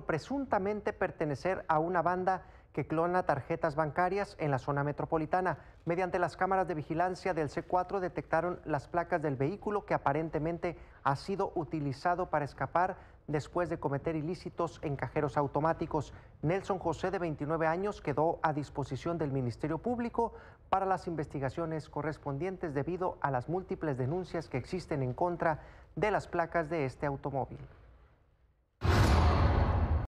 presuntamente pertenecer a una banda que clona tarjetas bancarias en la zona metropolitana. Mediante las cámaras de vigilancia del C4 detectaron las placas del vehículo que aparentemente ha sido utilizado para escapar después de cometer ilícitos en cajeros automáticos. Nelson José, de 29 años, quedó a disposición del Ministerio Público para las investigaciones correspondientes debido a las múltiples denuncias que existen en contra de las placas de este automóvil.